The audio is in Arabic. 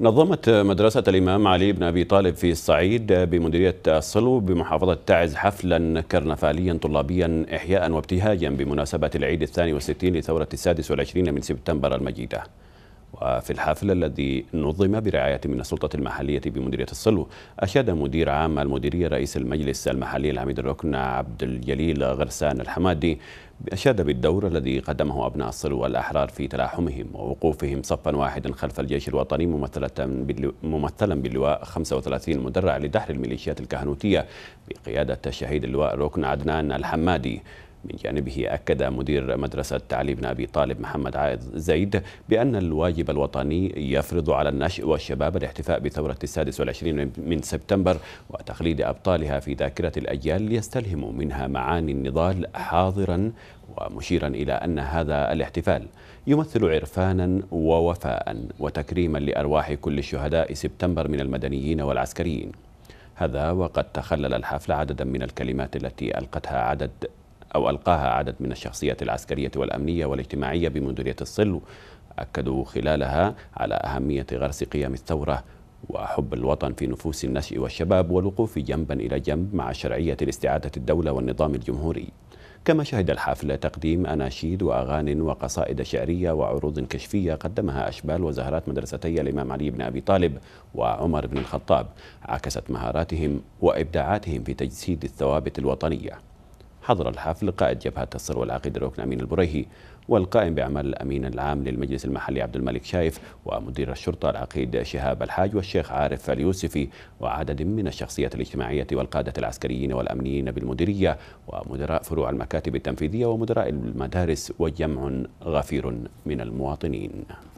نظمت مدرسة الإمام علي بن أبي طالب في الصعيد بمديرية الصلو بمحافظة تعز حفلا كرنفاليا طلابيا إحياء وابتهاجا بمناسبة العيد الثاني والستين لثورة السادس والعشرين من سبتمبر المجيدة وفي الحفل الذي نظم برعاية من السلطة المحلية بمديرية السلو أشاد مدير عام المديرية رئيس المجلس المحلي العميد الركن عبد الجليل غرسان الحمادي أشاد بالدور الذي قدمه أبناء السلو والأحرار في تلاحمهم ووقوفهم صفا واحدا خلف الجيش الوطني ممثلة ممثلا باللواء 35 مدرع لدحر الميليشيات الكهنوتية بقيادة الشهيد اللواء ركن عدنان الحمادي من جانبه أكد مدير مدرسة تعليم أبي طالب محمد عائد زيد بأن الواجب الوطني يفرض على النشء والشباب الاحتفاء بثورة السادس والعشرين من سبتمبر وتخليد أبطالها في ذاكرة الأجيال ليستلهموا منها معاني النضال حاضرا ومشيرا إلى أن هذا الاحتفال يمثل عرفانا ووفاء وتكريما لأرواح كل شهداء سبتمبر من المدنيين والعسكريين هذا وقد تخلل الحفل عددا من الكلمات التي ألقتها عدد أو ألقاها عدد من الشخصيات العسكرية والأمنية والاجتماعية بمديرية الصل أكدوا خلالها على أهمية غرس قيم الثورة وحب الوطن في نفوس النشء والشباب والوقوف جنبا إلى جنب مع شرعية لاستعادة الدولة والنظام الجمهوري كما شهد الحفل تقديم أناشيد وأغان وقصائد شعرية وعروض كشفية قدمها أشبال وزهرات مدرستي الإمام علي بن أبي طالب وعمر بن الخطاب عكست مهاراتهم وإبداعاتهم في تجسيد الثوابت الوطنية حضر الحفل قائد جبهة الثروة والعقيدة الركن أمين البريهي والقائم بأعمال الأمين العام للمجلس المحلي عبد الملك شايف ومدير الشرطة العقيد شهاب الحاج والشيخ عارف اليوسفي وعدد من الشخصيات الاجتماعية والقادة العسكريين والأمنيين بالمديرية ومدراء فروع المكاتب التنفيذية ومدراء المدارس وجمع غفير من المواطنين